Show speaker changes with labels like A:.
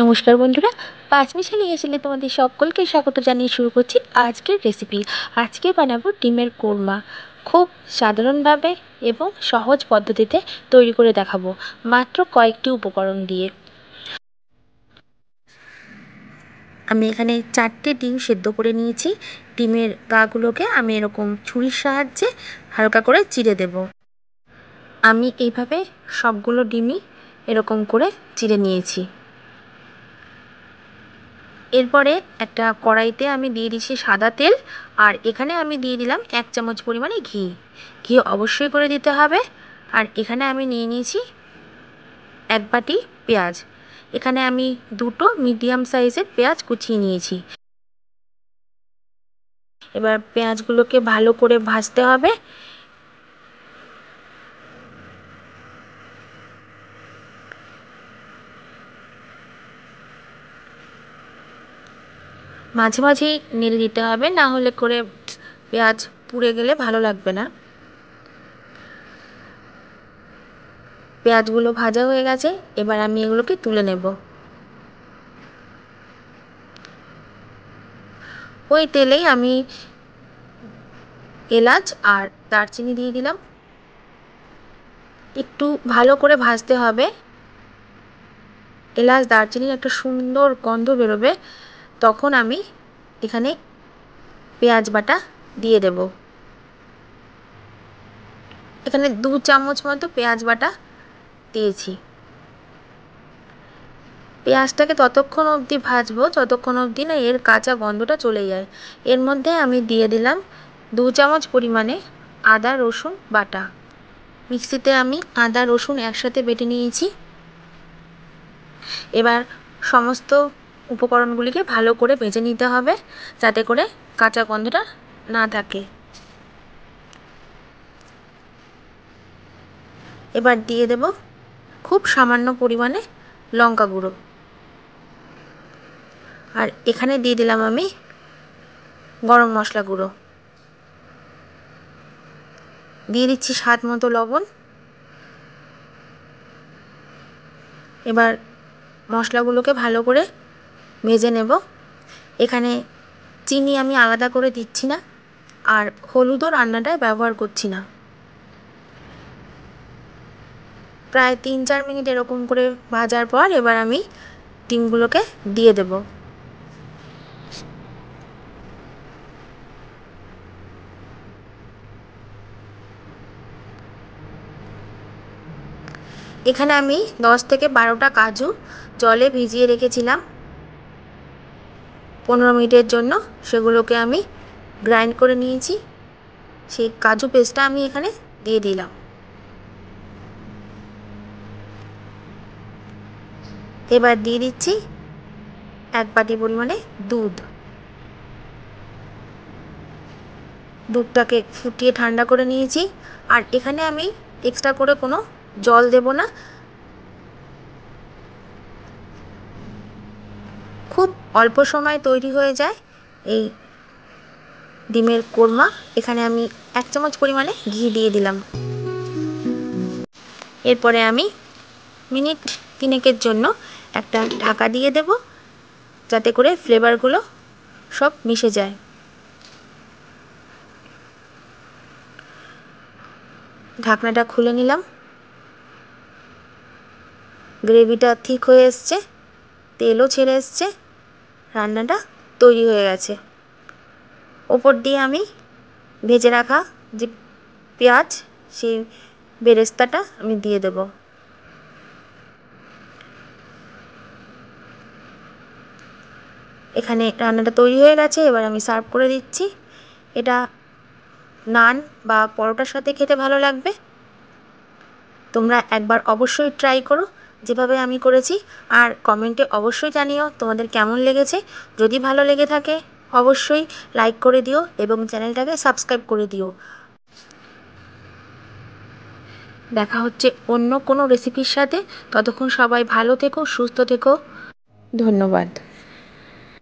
A: নমস্কার বন্ধুরা পাঁচমিশা নিয়ে এসেলে তোমাদের সকলকে স্বাগত জানিয়ে শুরু করছি আজকের রেসিপি আজকে বানাবো ডিমের কোরমা খুব সাধারণভাবে এবং সহজ পদ্ধতিতে তৈরি করে দেখাবো মাত্র কয়েকটি উপকরণ দিয়ে আমি এখানে চারটে ডিম সেদ্ধ করে নিয়েছি ডিমের গাগুলোকে আমি এরকম ছুরির সাহায্যে হালকা করে চিড়ে দেব আমি এইভাবে সবগুলো ডিমই এরকম করে চিড়ে নিয়েছি এরপরে একটা কড়াইতে আমি দিয়ে দিচ্ছি সাদা তেল আর এখানে আমি দিয়ে দিলাম এক চামচ পরিমাণে ঘি ঘি অবশ্যই করে দিতে হবে আর এখানে আমি নিয়ে নিয়েছি এক বাটি পেঁয়াজ এখানে আমি দুটো মিডিয়াম সাইজের পেঁয়াজ কুচিয়ে নিয়েছি এবার পেঁয়াজগুলোকে ভালো করে ভাজতে হবে মাঝে মাঝেই নেড়ে দিতে হবে না হলে করে পেঁয়াজ পুড়ে গেলে ভালো লাগবে না পেঁয়াজগুলো ভাজা হয়ে গেছে এবার আমি এগুলোকে তুলে নেব ওই তেলেই আমি এলাচ আর দারচিনি দিয়ে দিলাম একটু ভালো করে ভাজতে হবে এলাচ দারচিনির একটা সুন্দর গন্ধ বেরোবে তখন আমি এখানে পেঁয়াজ বাটা দিয়ে দেব এখানে দু চামচ মতো পেঁয়াজ বাটা দিয়েছি পেঁয়াজটাকে ততক্ষণ অবধি ভাজবো যতক্ষণ অবধি না এর কাঁচা গন্ধটা চলে যায় এর মধ্যে আমি দিয়ে দিলাম দু চামচ পরিমাণে আদা রসুন বাটা মিক্সিতে আমি আদা রসুন একসাথে বেটে নিয়েছি এবার সমস্ত উপকরণগুলিকে ভালো করে ভেজে নিতে হবে যাতে করে কাঁচা গন্ধটা না থাকে এবার দিয়ে দেব খুব সামান্য পরিমাণে লঙ্কা গুঁড়ো আর এখানে দিয়ে দিলাম আমি গরম মশলা গুঁড়ো দিয়ে দিচ্ছি স্বাদ মতো লবণ এবার মশলাগুলোকে ভালো করে ভেজে নেব এখানে চিনি আমি আলাদা করে দিচ্ছি না আর হলুদও রান্নাটায় ব্যবহার করছি না প্রায় তিন চার মিনিট এরকম করে ভাজার পর এবার আমি ডিমগুলোকে দিয়ে দেব এখানে আমি দশ থেকে বারোটা কাজু জলে ভিজিয়ে রেখেছিলাম পনেরো মিনিটের জন্য সেগুলোকে আমি গ্রাইন্ড করে নিয়েছি সেই কাজু পেস্টটা আমি এখানে দিয়ে দিলাম এবার দিয়ে দিচ্ছি এক বাটি পরিমাণে দুধ দুধটাকে ফুটিয়ে ঠান্ডা করে নিয়েছি আর এখানে আমি এক্সট্রা করে কোনো জল দেব না খুব অল্প সময় তৈরি হয়ে যায় এই ডিমের কোরমা এখানে আমি এক চামচ পরিমাণে ঘি দিয়ে দিলাম এরপরে আমি মিনিট তিনেকের জন্য একটা ঢাকা দিয়ে দেব যাতে করে ফ্লেভারগুলো সব মিশে যায় ঢাকনাটা খুলে নিলাম গ্রেভিটা ঠিক হয়ে এসছে তেলও ছেড়ে এসছে রান্নাটা তৈরি হয়ে গেছে ওপর দিয়ে আমি ভেজে রাখা যে পেঁয়াজ সেই বেরেস্তাটা আমি দিয়ে দেব এখানে রান্নাটা তৈরি হয়ে গেছে এবার আমি সার্ভ করে দিচ্ছি এটা নান বা পরোটার সাথে খেতে ভালো লাগবে তোমরা একবার অবশ্যই ট্রাই করো যেভাবে আমি করেছি আর কমেন্টে অবশ্যই জানিও তোমাদের কেমন লেগেছে যদি ভালো লেগে থাকে অবশ্যই লাইক করে দিও এবং চ্যানেলটাকে সাবস্ক্রাইব করে দিও দেখা হচ্ছে অন্য কোনো রেসিপির সাথে ততক্ষণ সবাই ভালো থেকো সুস্থ থেকো ধন্যবাদ